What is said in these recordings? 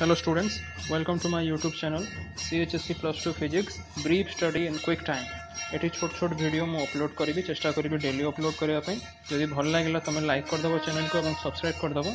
Hello students, welcome to my YouTube channel CHSC Plus 2 Physics Brief Study in Quick Time. এটি ছোট ছোট video মু upload করিবি চেষ্টা করিবি daily upload করিবা পাই যদি ভাল লাগিলা তুমি লাইক করদব চ্যানেল কো এবং সাবস্ক্রাইব করদব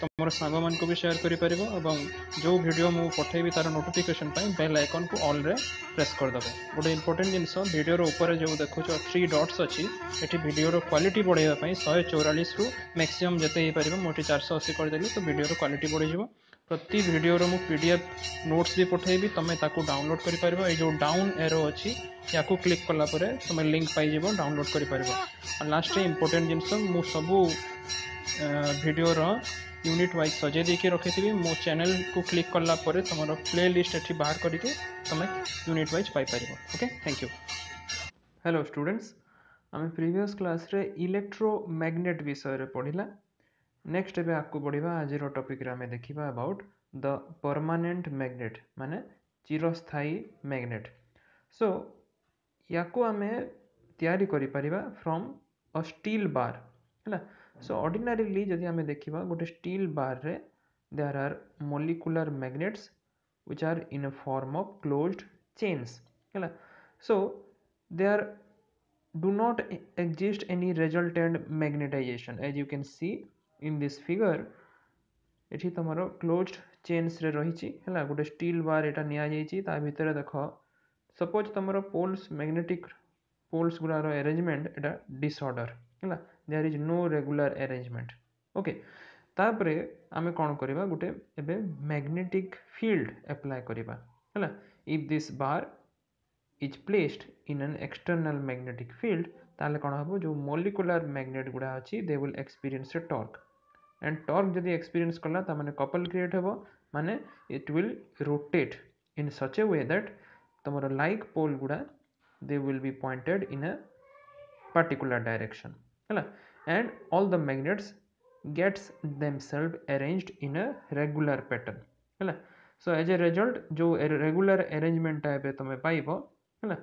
তোমার সাঙ্গ মানকু বি শেয়ার করি পারিবো এবং যে ভিডিও মু পঠাইবি তার নোটিফিকেশন পাই বেল আইকন কু অল রে প্রেস করদব গোটে ইম্পর্টেন্ট জিনিস ভিডিওর উপরে যে দেখুছ থ্রি ডটস অছি এটি ভিডিওর কোয়ালিটি বড়াইবা পাই 144 রু ম্যাক্সিমাম যেতে হই পারিবো মোটি 480 করে দেলি তো ভিডিওর কোয়ালিটি বড়াই যাব ପ୍ରତି ଭିଡ଼ିଓର ମୁଁ ପି ଡି ଏଫ୍ ନୋଟ୍ସ ବି ପଠାଇବି ତୁମେ ତାକୁ ଡାଉନଲୋଡ଼୍ କରିପାରିବ ଏଇ ଯେଉଁ ଡାଉନ୍ ଏରୋ ଅଛି ୟାକୁ କ୍ଲିକ୍ କଲା ପରେ ତୁମେ ଲିଙ୍କ୍ ପାଇଯିବ ଡାଉନଲୋଡ଼୍ କରିପାରିବ ଆଉ ଲାଷ୍ଟରେ ଇମ୍ପୋର୍ଟାଣ୍ଟ ଜିନିଷ ମୁଁ ସବୁ ଭିଡ଼ିଓର ୟୁନିଟ୍ ୱାଇଜ୍ ସଜେଇ ଦେଇକି ରଖିଥିବି ମୋ ଚ୍ୟାନେଲ୍କୁ କ୍ଲିକ୍ କଲା ପରେ ତୁମର ପ୍ଲେ ଲିଷ୍ଟ ଏଠି ବାହାର କରିକି ତୁମେ ୟୁନିଟ୍ ୱାଇଜ୍ ପାଇପାରିବ okay thank you hello students ଆମେ ପ୍ରିଭିୟସ୍ କ୍ଲାସ୍ରେ ଇଲେକ୍ଟ୍ରୋ ମ୍ୟାଗ୍ନେଟ୍ ବିଷୟରେ ପଢ଼ିଲା नेक्स्ट एवं आगे बढ़िया आज टपिक देखा अबाउट द परमानेंट मैग्नेट माने चिरस्थायी मैग्नेट सो याको आमे तैयारी करि परबा अ स्टील बार है सो ऑर्डिनरीली जब आम देखा गोटे स्टिल बार रे there are molecular magnets which are in a form of close chains है so they are do not exist any resultant magnetization as you can see in this figure ଏଠି ତୁମର close ଚେନ୍ସରେ ରହିଛି ହେଲା ଗୋଟେ steel ବାର୍ ଏଇଟା ନିଆଯାଇଛି ତା ଭିତରେ ଦେଖ ସପୋଜ୍ ତୁମର ପୋଲ୍ସ ମ୍ୟାଗ୍ନେଟିକ୍ ପୋଲ୍ସ ଗୁଡ଼ାର ଆରେଞ୍ଜମେଣ୍ଟ ଏଇଟା ଡିସଅର୍ଡ଼ର ହେଲା there is no regular arrangement okay ତାପରେ ଆମେ କ'ଣ କରିବା ଗୋଟେ ଏବେ ମ୍ୟାଗ୍ନେଟିକ୍ ଫିଲ୍ଡ ଆପ୍ଲାଏ କରିବା ହେଲା if this bar is placed in an external magnetic field ତାହେଲେ କ'ଣ ହେବ ଯେଉଁ ମଲିକୁଲାର ମ୍ୟାଗ୍ନେଟ୍ ଗୁଡ଼ା ଅଛି they will experience torque and torque जब एक्सपीरियंस कला तो मैंने कपल क्रिएट हे माने it will rotate in such a way that तुम लाइक पोल गुड़ा they will be pointed in a particular direction है and all the magnets gets themselves arranged in a regular pattern है so as a result जो regular arrangement type तुम पाइब है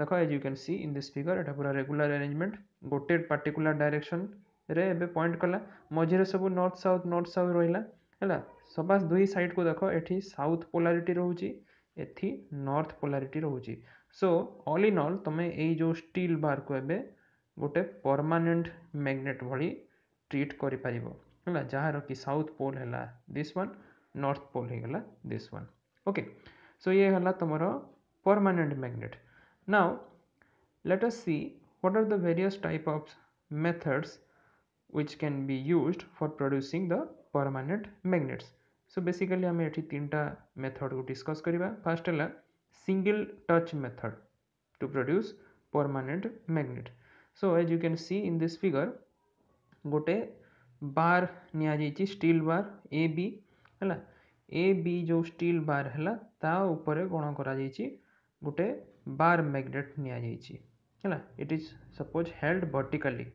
देख as you can see in this figure यहाँ पूरा regular arrangement गोटे पर्टिकुला डायरेक्शन रे पॉइंट कला मझे सब नर्थ साउथ नर्थ साउथ रहा है सबास दुई साइड को देख एटी साउथ पोलारीटी रोच नर्थ पोलारीटी रोच सो अल इन अल तुम यो स्टील बार को एवं गोटे परमानेंट मैग्नेट भाई ट्रीट कर कि साउथ पोल है दिस वन नॉर्थ पोल हो गला दिस वन ओके सो ये है तुम permanent magnet now let us see what are the various type of methods which can be used for producing the permanent magnets so basically ଆମେ ଏଠି ତିନିଟା ମେଥଡ଼କୁ discuss କରିବା First, la single touch method to produce permanent magnet so as you can see in this figure gote bar ନିଆଯାଇଛି steel bar A B AB ଏ ବି ଯେଉଁ steel ବାର ହେଲା ତା ଉପରେ କ'ଣ କରାଯାଇଛି ଗୋଟେ ବାର ମ୍ୟାଗ୍ନେଟ୍ ନିଆଯାଇଛି ହେଲା it is suppose held vertically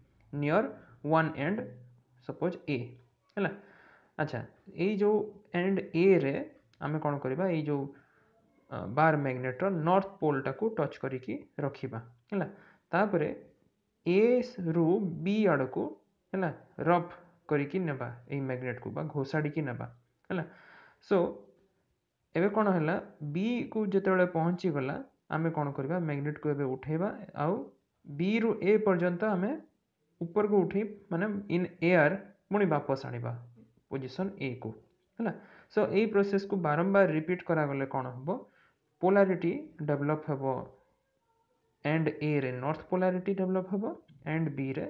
one and suppose A है अच्छा यो एंड ए रे आम कौन कर बार मैग्नेटर नर्थ पोलटा को टच करी रखा है ए रु बी आड़ को है रफ करी मैग्नेट को घोषाड़ी ने सो ए कौन है बी को बड़े पहुँची गला आम कौन कर मैग्नेट को उठेबा आउ बी रु ए पर्यंत आम ऊपर को उठी माने इन एयर पुणी वापस आणवा पोजिशन ए को है सो so, यही प्रोसेस को बारंबार रिपीट करागले कौन हम पोलारीटी डेभलप हे एंड ए रे नर्थ पोलारीटी डेभलप हे एंड बी रे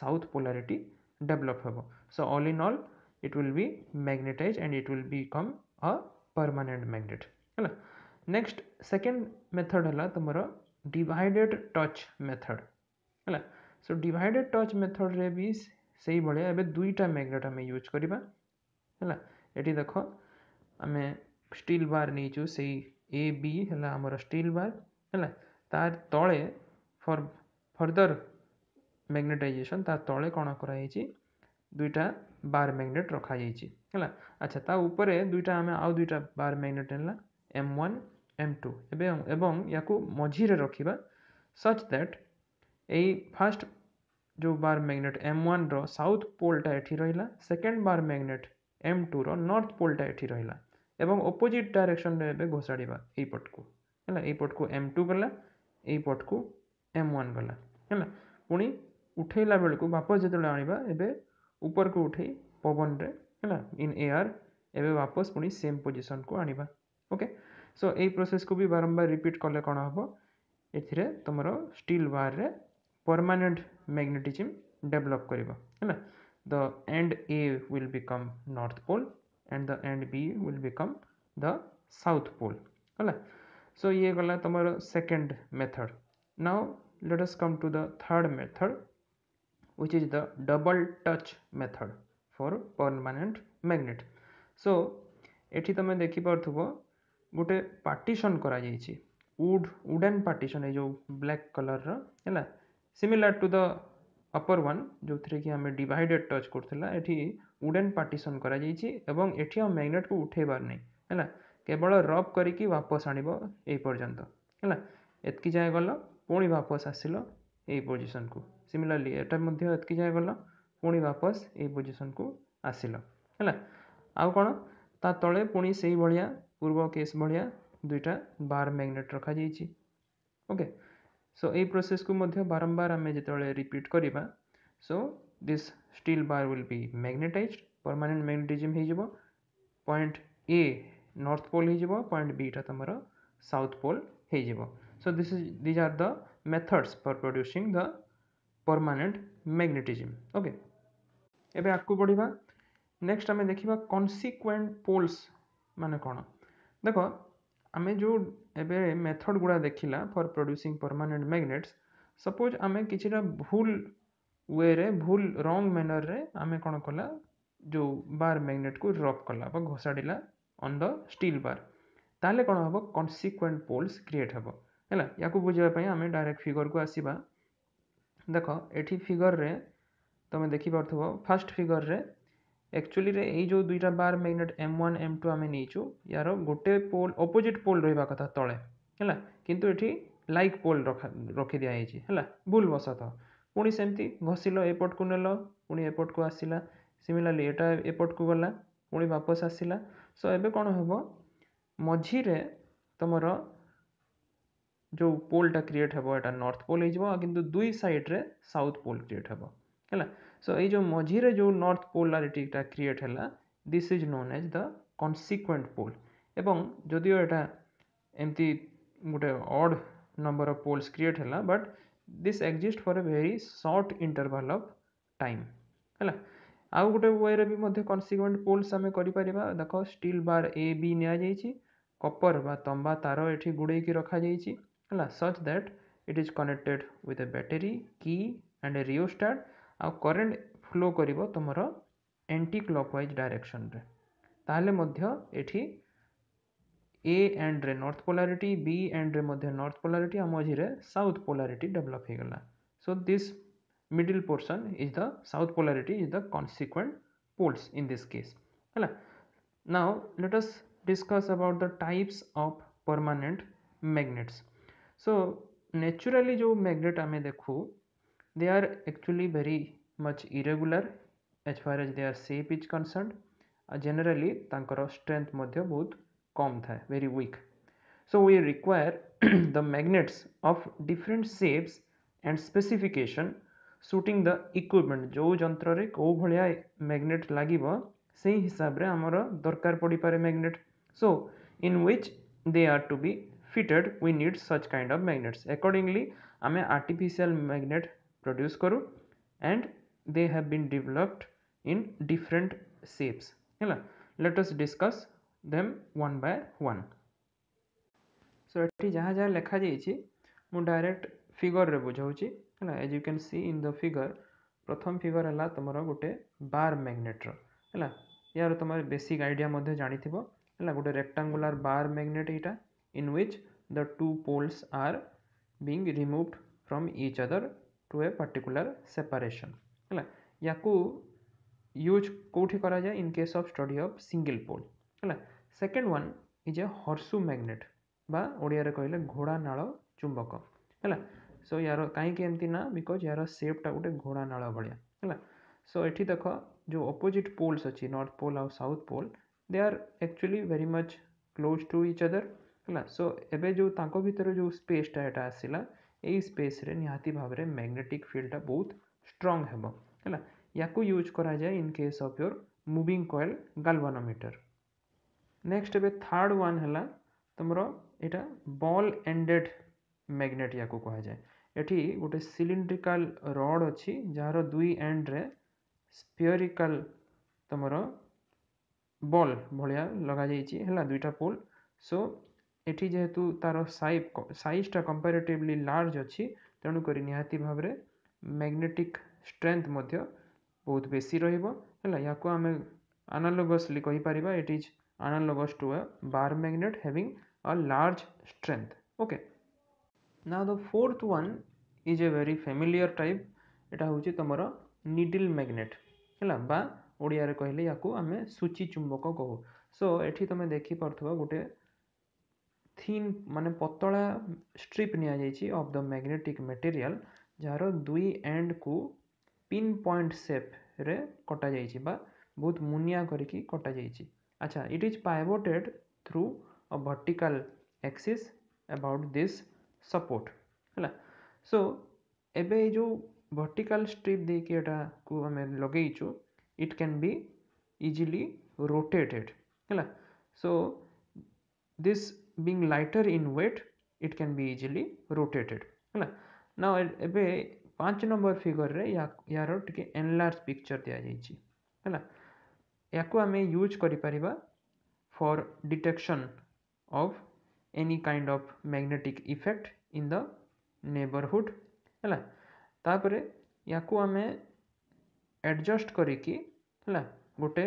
साउथ पोलारीटी डेभलप हे so all in all it will be magnetize and it will become a permanent magnet है नेक्स्ट सेकेंड मेथड है तुम डिवाइडेड टच मेथड है so divided touch ମେଥଡ଼୍ରେ ବି ସେଇଭଳିଆ ଏବେ ଦୁଇଟା ମ୍ୟାଗ୍ନେଟ୍ ଆମେ ୟୁଜ୍ କରିବା ହେଲା ଏଠି ଦେଖ ଆମେ ଷ୍ଟିଲ୍ ବାର୍ ନେଇଛୁ ସେଇ ଏ ବି ହେଲା ଆମର ଷ୍ଟିଲ୍ ବାର୍ ହେଲା ତା ତଳେ ଫର୍ ଫର୍ଦର୍ ମ୍ୟାଗ୍ନେଟାଇଜେସନ୍ ତା ତଳେ କ'ଣ କରାଯାଇଛି ଦୁଇଟା ବାର୍ ମ୍ୟାଗ୍ନେଟ୍ ରଖାଯାଇଛି ହେଲା ଆଚ୍ଛା ତା ଉପରେ ଦୁଇଟା ଆମେ ଆଉ ଦୁଇଟା ବାର୍ ମ୍ୟାଗ୍ନେଟ୍ ହେଲା ଏମ୍ ୱାନ୍ ଏମ୍ ଟୁ ଏବେ ଏବଂ ୟାକୁ ମଝିରେ ରଖିବା ସଚ୍ ଦ୍ୟାଟ୍ ଏଇ ଫାର୍ଷ୍ଟ ଯେଉଁ ବାର ମ୍ୟାଗ୍ନେଟ୍ ଏମ୍ ୱାନ୍ର ସାଉଥ୍ ପୋଲ୍ଟା ଏଠି ରହିଲା ସେକେଣ୍ଡ ବାର ମ୍ୟାଗ୍ନେଟ୍ ଏମ୍ ଟୁର ନର୍ଥ ପୋଲ୍ଟା ଏଠି ରହିଲା ଏବଂ ଅପୋଜିଟ୍ ଡାଇରେକ୍ସନ୍ରେ ଏବେ ଘୋଷାଡ଼ିବା ଏଇ ପଟକୁ ହେଲା ଏଇ ପଟକୁ ଏମ୍ ଟୁ ଗଲା ଏଇ ପଟକୁ ଏମ୍ ୱାନ୍ ଗଲା ହେଲା ପୁଣି ଉଠେଇଲା ବେଳକୁ ବାପସ ଯେତେବେଳେ ଆଣିବା ଏବେ ଉପରକୁ ଉଠେଇ ପବନରେ ହେଲା ଇନ୍ ଏୟାର୍ ଏବେ ବାପସ ପୁଣି ସେମ୍ ପୋଜିସନ୍କୁ ଆଣିବା ଓକେ ସୋ ଏଇ ପ୍ରୋସେସ୍କୁ ବି ବାରମ୍ବାର ରିପିଟ୍ କଲେ କ'ଣ ହେବ ଏଥିରେ ତୁମର ଷ୍ଟିଲ୍ ୱାର୍ରେ permanent magnetism develop kariba hela the end a will become north pole and the end b will become the south pole hela so ye gala tamara second method now let us come to the third method which is the double touch method for permanent magnet so এটি তুমি দেখিপারুব গোটে partition করা যাইছি would wooden partition এই যে black colour রা to the upper upper जो थी कि आम डिडेड टच करुला उडेन पार्टीसन कर मैग्नेट को उठे बार नहीं है केवल रब करी वापस आणब यपर्यंत है जाए गल पुणी वापस आसल यही पोजिशन को सिमिलरली यहाँ एतकी जाए गल पुणी वापस यही पोजिशन को आसल है आउ कौन तले पुणी से भाया पूर्व केस भाया दुईटा बार मैग्नेट रखा ओके okay. ସୋ ଏଇ ପ୍ରୋସେସ୍କୁ ମଧ୍ୟ ବାରମ୍ବାର ଆମେ ଯେତେବେଳେ ରିପିଟ୍ କରିବା so this steel bar will be magnetized permanent magnetism ହେଇଯିବ ପଏଣ୍ଟ ଏ ନର୍ଥ ପୋଲ୍ ହେଇଯିବ ପଏଣ୍ଟ ବିଟା ତୁମର ସାଉଥ୍ ପୋଲ୍ ହେଇଯିବ so this is these are the methods for producing the permanent magnetism okay ଏବେ ଆଗକୁ ବଢ଼ିବା ନେକ୍ସଟ ଆମେ ଦେଖିବା କନସିକ୍ୱେଣ୍ଟ ପୋଲ୍ସ ମାନେ କ'ଣ ଦେଖ ଆମେ ଯେଉଁ ଏବେ ମେଥଡ଼୍ ଗୁଡ଼ା ଦେଖିଲା for producing permanent magnets suppose ଆମେ କିଛିଟା ଭୁଲ୍ ୱେରେ ଭୁଲ୍ ରଙ୍ଗ୍ ମ୍ୟାନର୍ରେ ଆମେ କ'ଣ କଲା ଯେଉଁ ବାର୍ ମ୍ୟାଗ୍ନେଟ୍କୁ ରବ୍ କଲା ବା ଘୋଷାଡ଼ିଲା ଅନ୍ ଦ ଷ୍ଟିଲ୍ ବାର୍ ତା'ହେଲେ କ'ଣ ହେବ କନ୍ସିକ୍ୱେଣ୍ଟ୍ ପୋଲ୍ସ କ୍ରିଏଟ୍ ହେବ ହେଲା ୟାକୁ ବୁଝିବା ପାଇଁ ଆମେ ଡାଇରେକ୍ଟ୍ ଫିଗର୍କୁ ଆସିବା ଦେଖ ଏଠି ଫିଗର୍ରେ ତୁମେ ଦେଖିପାରୁଥିବ ଫାର୍ଷ୍ଟ ଫିଗର୍ରେ ଆକ୍ଚୁଆଲିରେ ଏଇ ଯେଉଁ ଦୁଇଟା bar magnet M one M two ଆମେ ନେଇଛୁ ୟାର ଗୋଟେ ପୋଲ୍ ଅପୋଜିଟ୍ ପୋଲ୍ ରହିବା କଥା ତଳେ ହେଲା କିନ୍ତୁ ଏଠି ଲାଇକ୍ ପୋଲ୍ ରଖି ଦିଆହେଇଛି ହେଲା ଭୁଲବଶତଃ ପୁଣି ସେମିତି ଘଷିଲ ଏପଟକୁ ନେଲ ପୁଣି ଏପଟକୁ ଆସିଲା ସିମିଲାରଲି ଏଇଟା ଏପଟକୁ ଗଲା ପୁଣି ବାପସ ଆସିଲା ସୋ ଏବେ କ'ଣ ହେବ ମଝିରେ ତୁମର ଯେଉଁ ପୋଲ୍ଟା କ୍ରିଏଟ୍ ହେବ ଏଇଟା ନର୍ଥ ପୋଲ୍ ହେଇଯିବ କିନ୍ତୁ ଦୁଇ ସାଇଡ଼୍ରେ ସାଉଥ୍ ପୋଲ୍ କ୍ରିଏଟ୍ ହେବ ହେଲା ସୋ ଏଇ ଯେଉଁ ମଝିରେ ଯେଉଁ ନର୍ଥ ପୋଲାରିଟିଟା କ୍ରିଏଟ୍ ହେଲା this is known as the consequent pole ଏବଂ ଯଦିଓ ଏଇଟା ଏମିତି ଗୋଟେ odd number of poles create ହେଲା but this exist for a very short interval of time ହେଲା ଆଉ ଗୋଟେ ୱେରେ ବି ମଧ୍ୟ କନ୍ସିକ୍ୱେଣ୍ଟ ପୋଲ୍ସ ଆମେ କରିପାରିବା ଦେଖ ଷ୍ଟିଲ୍ ବାର୍ ଏ ବି ନିଆଯାଇଛି କପର ବା ତମ୍ବା ତାର ଏଠି ଗୁଡ଼େଇକି ରଖାଯାଇଛି ହେଲା such that it is connected with a battery କି ଆଣ୍ଡ ଏ ରିଓଷ୍ଟାଟ୍ आ करेन्ट फ्लो कर तुम एंटी क्लक वाइज डायरेक्शन ताल एटी ए एंड रे नॉर्थ पोलारिटी बी एंड रे नॉर्थ पोलारिटी आ मझे साउथ पोलारिटी डेवलप हो गला so this middle portion is the south polarity is the consequent poles in this case है now let us discuss about the types of permanent magnets so naturally जो magnet आम देखू they are actually very much irregular as far as their shape is concerned uh, generally of strength madhya both kom thai very weak so we require the magnets of different shapes and specification suiting the equipment jo jantra re ko bhaliya magnet lagibo sei hisab re amara darkar padi pare magnet so in which they are to be fitted we need such kind of magnets accordingly I mean artificial magnet produce કરું and they have been developed in different shapes ହେଲା let us discuss them one by one so ଏଠି ଯାହା ଯାହା ଲେଖାଯାଇଛି ମୁଁ direct ଫିଗରରେ ବୁଝାଉଛି ହେଲା as you can see in the figure ପ୍ରଥମ ଫିଗର ହେଲା ତୁମର ଗୋଟେ ବାର ମ୍ୟାଗ୍ନେଟ୍ର ହେଲା ୟାର ତୁମର ବେସିକ୍ ଆଇଡ଼ିଆ ମଧ୍ୟ ଜାଣିଥିବ ହେଲା ଗୋଟେ ରେକ୍ଟାଙ୍ଗୁଲାର ବାର ମ୍ୟାଗ୍ନେଟ୍ ଏଇଟା in which the two poles are being removed from each other to a particular separation है या यूज कौटी करा in case of study of single pole है second one is a horseshoe magnet बा ओडिया कहले घोड़ा ना चुंबक है सो यार कहीं ना बिकज यार सेपटा गोटे घोड़ा ना भाया है सो ये देख जो अपोजिट पोल्स अच्छी नर्थ पोल आउ south pole they are actually very much close to each other है सो एवं जो भितर जो स्पेसटा यहाँ आसला ଏଇ ସ୍ପେସ୍ରେ ନିହାତି ଭାବରେ ମ୍ୟାଗ୍ନେଟିକ୍ ଫିଲ୍ଡଟା ବହୁତ ଷ୍ଟ୍ରଙ୍ଗ ହେବ ହେଲା ୟାକୁ ୟୁଜ୍ କରାଯାଏ in case of your moving coil galvanometer next ଏବେ ଥାର୍ଡ଼ ୱାନ୍ ହେଲା ତୁମର ଏଇଟା ବଲ୍ ଏଣ୍ଡେଡ୍ ମ୍ୟାଗ୍ନେଟ୍ ୟାକୁ କୁହାଯାଏ ଏଠି ଗୋଟେ ସିଲିଣ୍ଡ୍ରିକାଲ୍ ରଡ଼୍ ଅଛି ଯାହାର ଦୁଇ ଏଣ୍ଡରେ ସ୍ପିୟରିକାଲ୍ ତୁମର ବଲ୍ ଭଳିଆ ଲଗାଯାଇଛି ହେଲା ଦୁଇଟା ପୋଲ୍ ସୋ ଏଠି ଯେହେତୁ ତା'ର ସାଇଜ୍ଟା କମ୍ପାରିଟିଭଲି ଲାର୍ଜ ଅଛି ତେଣୁକରି ନିହାତି ଭାବରେ ମ୍ୟାଗ୍ନେଟିକ୍ ଷ୍ଟ୍ରେଙ୍ଗଥ୍ ମଧ୍ୟ ବହୁତ ବେଶୀ ରହିବ ହେଲା ୟାକୁ ଆମେ ଆନାଲୋଗସ୍ଲି କହିପାରିବା it is analogous to a bar magnet having a large strength okay ନା the fourth one is a very familiar type ଏଇଟା ହେଉଛି ତୁମର ନିଡ଼ିଲ୍ ମ୍ୟାଗ୍ନେଟ୍ ହେଲା ବା ଓଡ଼ିଆରେ କହିଲେ ୟାକୁ ଆମେ ସୂଚୀ ଚୁମ୍ବକ କହୁ ସୋ ଏଠି ତୁମେ ଦେଖିପାରୁଥିବ ଗୋଟେ থিন ମାନେ ପତଳା ଷ୍ଟ୍ରିପ୍ ନିଆଯାଇଛି ଅଫ୍ ଦ ମ୍ୟାଗ୍ନେଟିକ୍ ମେଟେରିଆଲ୍ ଯାହାର ଦୁଇ ଏଣ୍ଡକୁ ପିନ୍ ପଏଣ୍ଟ ସେପ୍ରେ କଟାଯାଇଛି ବା ବହୁତ ମୁନିଆ କରିକି କଟାଯାଇଛି ଆଚ୍ଛା it is pivoted through a vertical axis about this support ହେଲା ସୋ ଏବେ ଏଇ ଯେଉଁ ଭର୍ଟିକାଲ୍ ଷ୍ଟ୍ରିପ୍ ଦେଇକି ଏଟାକୁ ଆମେ ଲଗେଇଛୁ ଇଟ୍ କ୍ୟାନ୍ ବି ଇଜିଲି ରୋଟେଟେଡ଼୍ ହେଲା so this being lighter in weight it can be easily rotated ହେଲା now ଏବେ ପାଞ୍ଚ ନମ୍ବର ଫିଗରରେ ୟାର ଟିକେ ଏନଲାର୍ଜ ପିକ୍ଚର୍ ଦିଆଯାଇଛି ହେଲା ୟାକୁ ଆମେ ୟୁଜ୍ କରିପାରିବା for detection of any kind of magnetic effect in the neighbourhood ହେଲା ତାପରେ ୟାକୁ ଆମେ ଆଡ଼ଜଷ୍ଟ କରିକି ହେଲା ଗୋଟେ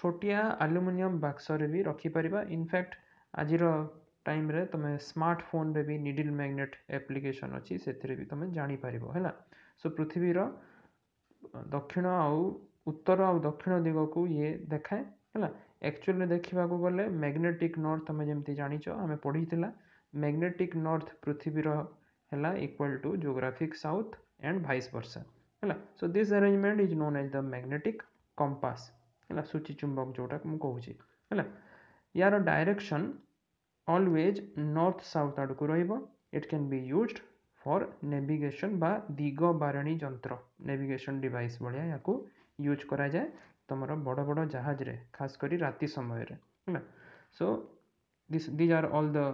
ଛୋଟିଆ ଆଲୁମିନିୟମ ବାକ୍ସରେ ବି ରଖିପାରିବା ଇନଫ୍ୟାକ୍ଟ ଆଜିର टाइम तुम स्मार्टफोन रे भी निडिल मैग्नेट एप्लीकेशन अच्छी से तुम जापर है सो पृथ्वीर दक्षिण आतर आ दक्षिण दिगक ये देखाए है एक्चुअल देखा गले मैग्नेटिक नर्थ तुम जमी जाच आम पढ़ी मैग्नेटिक नर्थ पृथ्वीर है equal to geographic south end भाई वर्षा है so this arrangement is known as the magnetic compass है सूची चुंबक जोटा मुझे कहूँ है यार डायरेक्शन अलवेज नर्थ साउथ आड़को रहिबो it can be used for navigation बा दिग बारणी जंत्र नेविगेशन डिवाइस बढ़िया या यूज कराए तुम बड़ बड़ जहाज रे खास करी राति समय रे so this these are all the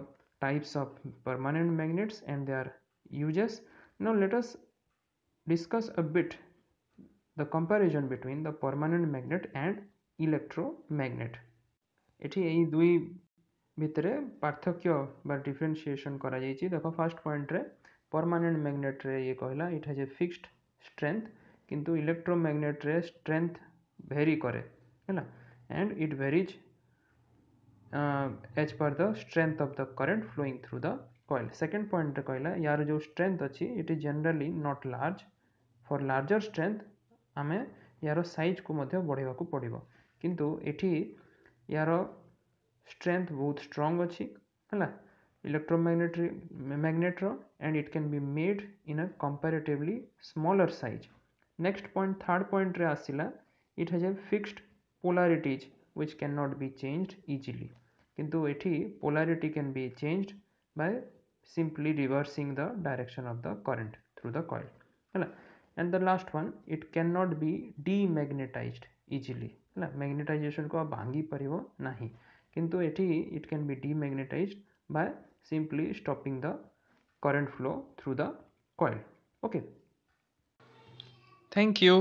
types of permanent magnets and they are uses now let us discuss a bit the comparison between the permanent magnet and electromagnet एही दुई ଭିତରେ ପାର୍ଥକ୍ୟ ବା ଡିଫରେନ୍ସିଏସନ୍ କରାଯାଇଛି ଦେଖ ଫାର୍ଷ୍ଟ ପଏଣ୍ଟରେ permanent ମ୍ୟାଗ୍ନେଟ୍ରେ ଇଏ କହିଲା it has a fixed strength କିନ୍ତୁ ଇଲେକ୍ଟ୍ରୋମ୍ୟାଗ୍ନେଟ୍ରେ ଷ୍ଟ୍ରେନ୍ଥ ଭେରି କରେ ହେଲା and it varies as per the strength of the current flowing through the coil second ପଏଣ୍ଟରେ କହିଲା ୟାର ଯେଉଁ ଷ୍ଟ୍ରେନ୍ଥ ଅଛି it is generally not large for larger strength ଆମେ ୟାର ସାଇଜ୍କୁ ମଧ୍ୟ ବଢ଼େଇବାକୁ ପଡ଼ିବ କିନ୍ତୁ ଏଠି ୟାର स्ट्रेंथ बहुत स्ट्रंग अच्छी है इलेक्ट्रोमैग्नेट्री मैग्नेट्र and it can be made in a comparatively smaller size next point third point आसला it has a fixed polarities which can not be changed easily किंतु ये polarity can be changed by simply reversing the direction of the current through the coil है and the last one it can not be demagnetize easily है मैग्नेटाइजेसन को भांगी ना কিন্তু এটি it can be demagnetized by simply stopping the current flow through the coil okay thank you